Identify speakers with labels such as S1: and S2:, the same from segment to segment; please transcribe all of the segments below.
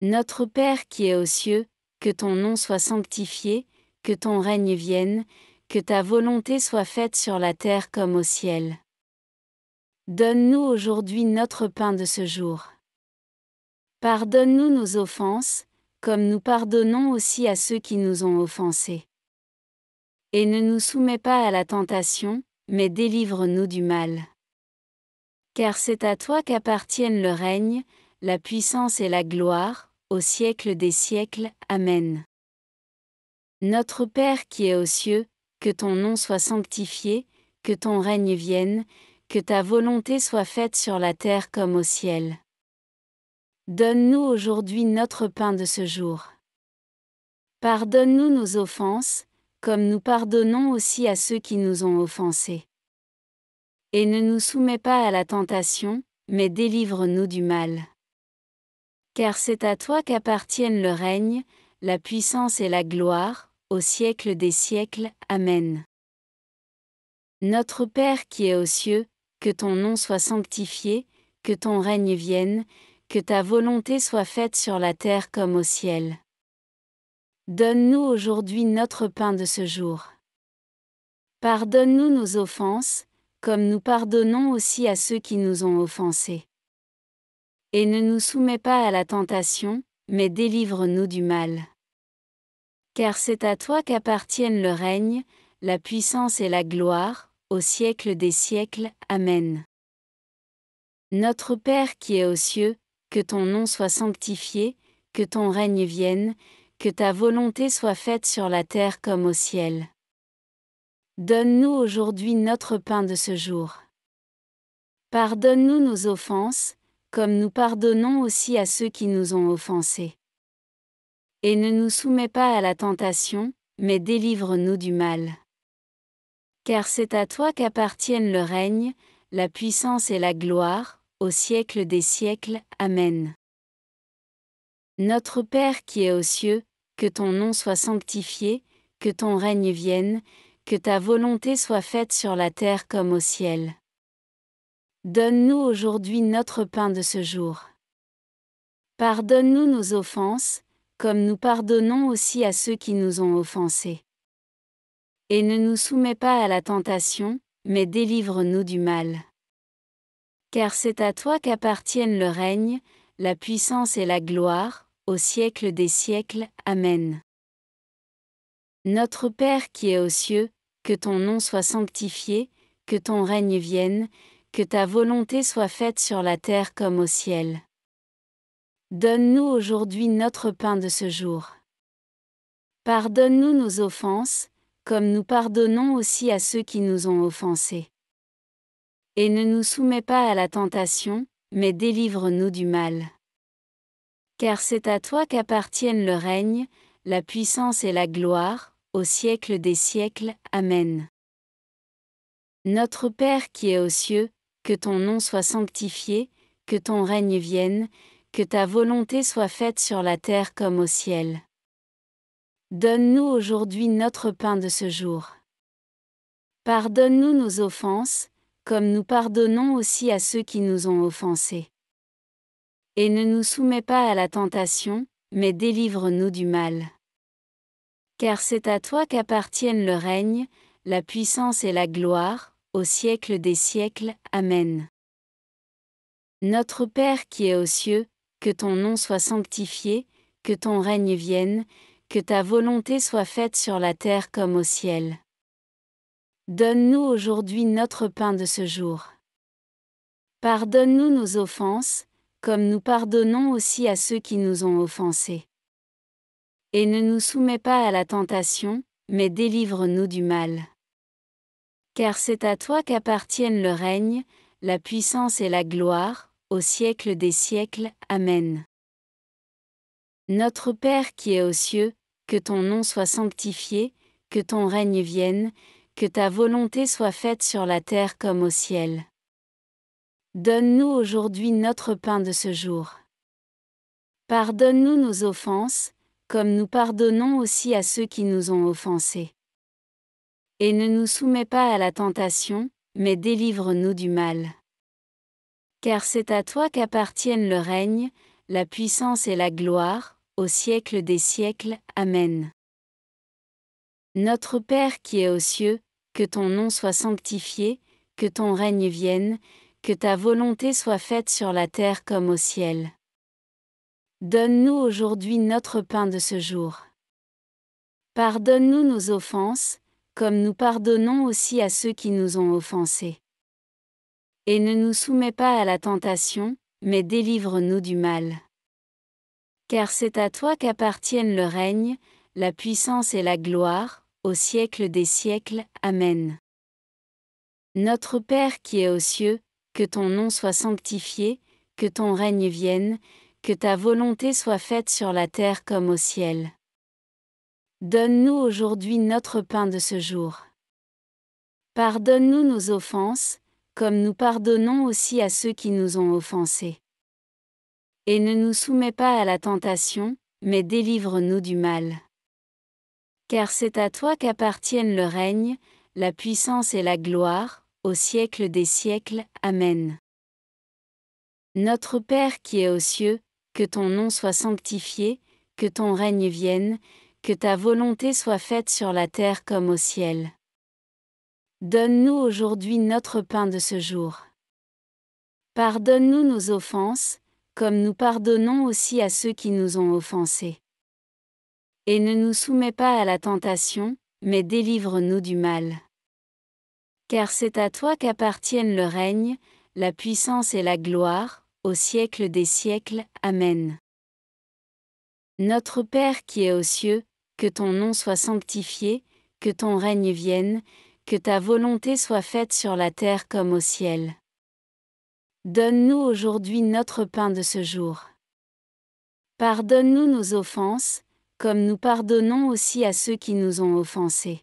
S1: Notre Père qui es aux cieux, que ton nom soit sanctifié, que ton règne vienne, que ta volonté soit faite sur la terre comme au ciel. Donne-nous aujourd'hui notre pain de ce jour. Pardonne-nous nos offenses, comme nous pardonnons aussi à ceux qui nous ont offensés. Et ne nous soumets pas à la tentation, mais délivre-nous du mal. Car c'est à toi qu'appartiennent le règne, la puissance et la gloire, au siècle des siècles. Amen. Notre Père qui es aux cieux, que ton nom soit sanctifié, que ton règne vienne, que ta volonté soit faite sur la terre comme au ciel. Donne-nous aujourd'hui notre pain de ce jour. Pardonne-nous nos offenses, comme nous pardonnons aussi à ceux qui nous ont offensés. Et ne nous soumets pas à la tentation, mais délivre-nous du mal. Car c'est à toi qu'appartiennent le règne, la puissance et la gloire, au siècle des siècles. Amen. Notre Père qui es aux cieux, que ton nom soit sanctifié, que ton règne vienne, que ta volonté soit faite sur la terre comme au ciel. Donne-nous aujourd'hui notre pain de ce jour. Pardonne-nous nos offenses, comme nous pardonnons aussi à ceux qui nous ont offensés. Et ne nous soumets pas à la tentation, mais délivre-nous du mal. Car c'est à toi qu'appartiennent le règne, la puissance et la gloire, au siècle des siècles. Amen. Notre Père qui est aux cieux, que ton nom soit sanctifié, que ton règne vienne, que ta volonté soit faite sur la terre comme au ciel. Donne-nous aujourd'hui notre pain de ce jour. Pardonne-nous nos offenses, comme nous pardonnons aussi à ceux qui nous ont offensés. Et ne nous soumets pas à la tentation, mais délivre-nous du mal. Car c'est à toi qu'appartiennent le règne, la puissance et la gloire, au siècle des siècles. Amen. Notre Père qui est aux cieux, que ton nom soit sanctifié, que ton règne vienne, que ta volonté soit faite sur la terre comme au ciel. Donne-nous aujourd'hui notre pain de ce jour. Pardonne-nous nos offenses, comme nous pardonnons aussi à ceux qui nous ont offensés. Et ne nous soumets pas à la tentation, mais délivre-nous du mal. Car c'est à toi qu'appartiennent le règne, la puissance et la gloire, au siècle des siècles. Amen. Notre Père qui es aux cieux, que ton nom soit sanctifié, que ton règne vienne, que ta volonté soit faite sur la terre comme au ciel. Donne-nous aujourd'hui notre pain de ce jour. Pardonne-nous nos offenses, comme nous pardonnons aussi à ceux qui nous ont offensés. Et ne nous soumets pas à la tentation, mais délivre-nous du mal. Car c'est à toi qu'appartiennent le règne, la puissance et la gloire, au siècle des siècles. Amen. Notre Père qui est aux cieux, que ton nom soit sanctifié, que ton règne vienne, que ta volonté soit faite sur la terre comme au ciel. Donne-nous aujourd'hui notre pain de ce jour. Pardonne-nous nos offenses, comme nous pardonnons aussi à ceux qui nous ont offensés. Et ne nous soumets pas à la tentation, mais délivre-nous du mal. Car c'est à toi qu'appartiennent le règne, la puissance et la gloire, au siècle des siècles. Amen. Notre Père qui es aux cieux, que ton nom soit sanctifié, que ton règne vienne, que ta volonté soit faite sur la terre comme au ciel. Donne-nous aujourd'hui notre pain de ce jour. Pardonne-nous nos offenses, comme nous pardonnons aussi à ceux qui nous ont offensés. Et ne nous soumets pas à la tentation, mais délivre-nous du mal. Car c'est à toi qu'appartiennent le règne, la puissance et la gloire, au siècle des siècles. Amen. Notre Père qui est aux cieux, que ton nom soit sanctifié, que ton règne vienne, que ta volonté soit faite sur la terre comme au ciel. Donne-nous aujourd'hui notre pain de ce jour. Pardonne-nous nos offenses, comme nous pardonnons aussi à ceux qui nous ont offensés et ne nous soumets pas à la tentation, mais délivre-nous du mal. Car c'est à toi qu'appartiennent le règne, la puissance et la gloire, au siècle des siècles. Amen. Notre Père qui est aux cieux, que ton nom soit sanctifié, que ton règne vienne, que ta volonté soit faite sur la terre comme au ciel. Donne-nous aujourd'hui notre pain de ce jour. Pardonne-nous nos offenses, comme nous pardonnons aussi à ceux qui nous ont offensés. Et ne nous soumets pas à la tentation, mais délivre-nous du mal. Car c'est à toi qu'appartiennent le règne, la puissance et la gloire, au siècle des siècles. Amen. Notre Père qui est aux cieux, que ton nom soit sanctifié, que ton règne vienne, que ta volonté soit faite sur la terre comme au ciel. Donne-nous aujourd'hui notre pain de ce jour. Pardonne-nous nos offenses, comme nous pardonnons aussi à ceux qui nous ont offensés. Et ne nous soumets pas à la tentation, mais délivre-nous du mal. Car c'est à toi qu'appartiennent le règne, la puissance et la gloire, au siècle des siècles. Amen. Notre Père qui es aux cieux, que ton nom soit sanctifié, que ton règne vienne, que ta volonté soit faite sur la terre comme au ciel. Donne-nous aujourd'hui notre pain de ce jour. Pardonne-nous nos offenses, comme nous pardonnons aussi à ceux qui nous ont offensés. Et ne nous soumets pas à la tentation, mais délivre-nous du mal. Car c'est à toi qu'appartiennent le règne, la puissance et la gloire, au siècle des siècles. Amen. Notre Père qui est aux cieux, que ton nom soit sanctifié, que ton règne vienne, que ta volonté soit faite sur la terre comme au ciel. Donne-nous aujourd'hui notre pain de ce jour. Pardonne-nous nos offenses, comme nous pardonnons aussi à ceux qui nous ont offensés.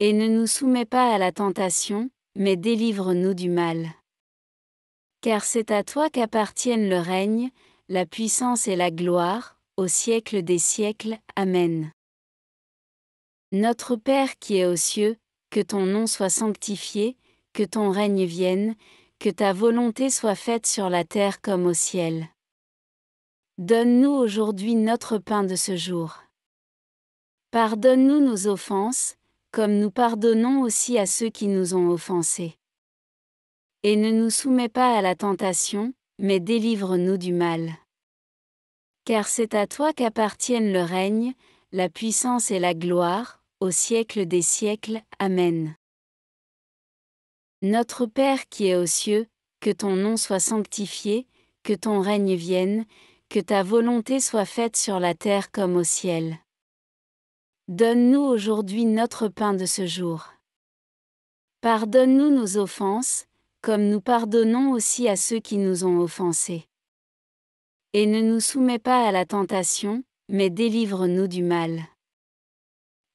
S1: Et ne nous soumets pas à la tentation, mais délivre-nous du mal. Car c'est à toi qu'appartiennent le règne, la puissance et la gloire, au siècle des siècles. Amen. Notre Père qui es aux cieux, que ton nom soit sanctifié, que ton règne vienne, que ta volonté soit faite sur la terre comme au ciel. Donne-nous aujourd'hui notre pain de ce jour. Pardonne-nous nos offenses, comme nous pardonnons aussi à ceux qui nous ont offensés. Et ne nous soumets pas à la tentation, mais délivre-nous du mal. Car c'est à toi qu'appartiennent le règne, la puissance et la gloire, au siècle des siècles. Amen. Notre Père qui es aux cieux, que ton nom soit sanctifié, que ton règne vienne, que ta volonté soit faite sur la terre comme au ciel. Donne-nous aujourd'hui notre pain de ce jour. Pardonne-nous nos offenses, comme nous pardonnons aussi à ceux qui nous ont offensés et ne nous soumets pas à la tentation, mais délivre-nous du mal.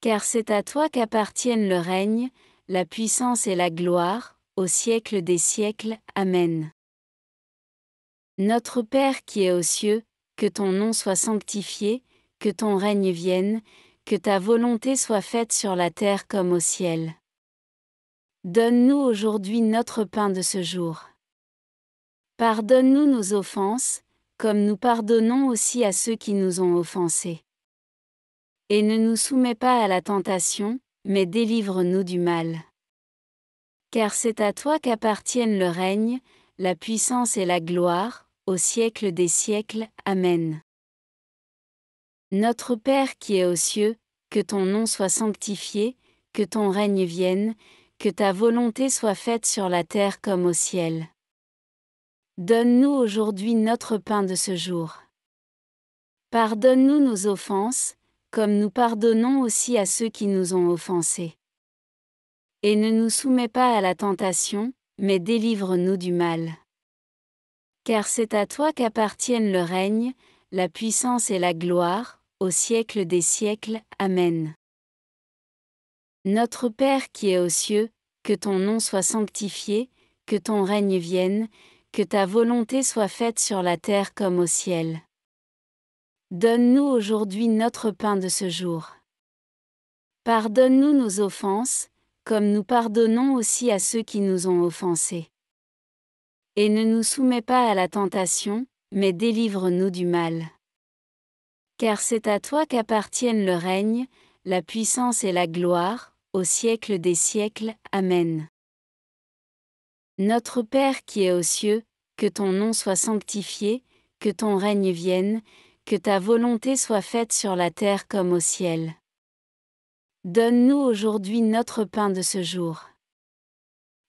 S1: Car c'est à toi qu'appartiennent le règne, la puissance et la gloire, au siècle des siècles. Amen. Notre Père qui est aux cieux, que ton nom soit sanctifié, que ton règne vienne, que ta volonté soit faite sur la terre comme au ciel. Donne-nous aujourd'hui notre pain de ce jour. Pardonne-nous nos offenses, comme nous pardonnons aussi à ceux qui nous ont offensés. Et ne nous soumets pas à la tentation, mais délivre-nous du mal. Car c'est à toi qu'appartiennent le règne, la puissance et la gloire, au siècle des siècles. Amen. Notre Père qui est aux cieux, que ton nom soit sanctifié, que ton règne vienne, que ta volonté soit faite sur la terre comme au ciel. Donne-nous aujourd'hui notre pain de ce jour. Pardonne-nous nos offenses, comme nous pardonnons aussi à ceux qui nous ont offensés. Et ne nous soumets pas à la tentation, mais délivre-nous du mal. Car c'est à toi qu'appartiennent le règne, la puissance et la gloire, au siècle des siècles. Amen. Notre Père qui es aux cieux, que ton nom soit sanctifié, que ton règne vienne, que ta volonté soit faite sur la terre comme au ciel. Donne-nous aujourd'hui notre pain de ce jour. Pardonne-nous nos offenses, comme nous pardonnons aussi à ceux qui nous ont offensés. Et ne nous soumets pas à la tentation, mais délivre-nous du mal. Car c'est à toi qu'appartiennent le règne, la puissance et la gloire, au siècle des siècles. Amen. Notre Père qui es aux cieux, que ton nom soit sanctifié, que ton règne vienne, que ta volonté soit faite sur la terre comme au ciel. Donne-nous aujourd'hui notre pain de ce jour.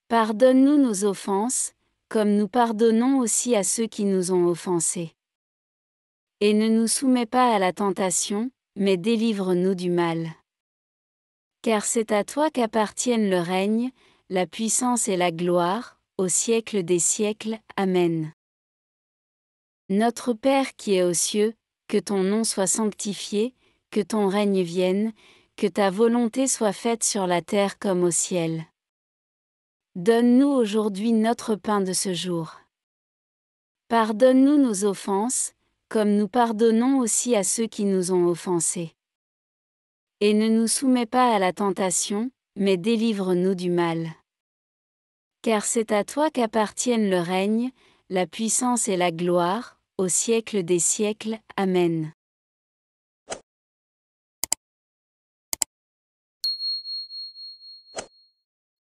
S1: Pardonne-nous nos offenses, comme nous pardonnons aussi à ceux qui nous ont offensés. Et ne nous soumets pas à la tentation, mais délivre-nous du mal. Car c'est à toi qu'appartiennent le règne, la puissance et la gloire, au siècle des siècles. Amen. Notre Père qui es aux cieux, que ton nom soit sanctifié, que ton règne vienne, que ta volonté soit faite sur la terre comme au ciel. Donne-nous aujourd'hui notre pain de ce jour. Pardonne-nous nos offenses, comme nous pardonnons aussi à ceux qui nous ont offensés. Et ne nous soumets pas à la tentation, mais délivre-nous du mal. Car c'est à toi qu'appartiennent le règne, la puissance et la gloire, au siècle des siècles. Amen.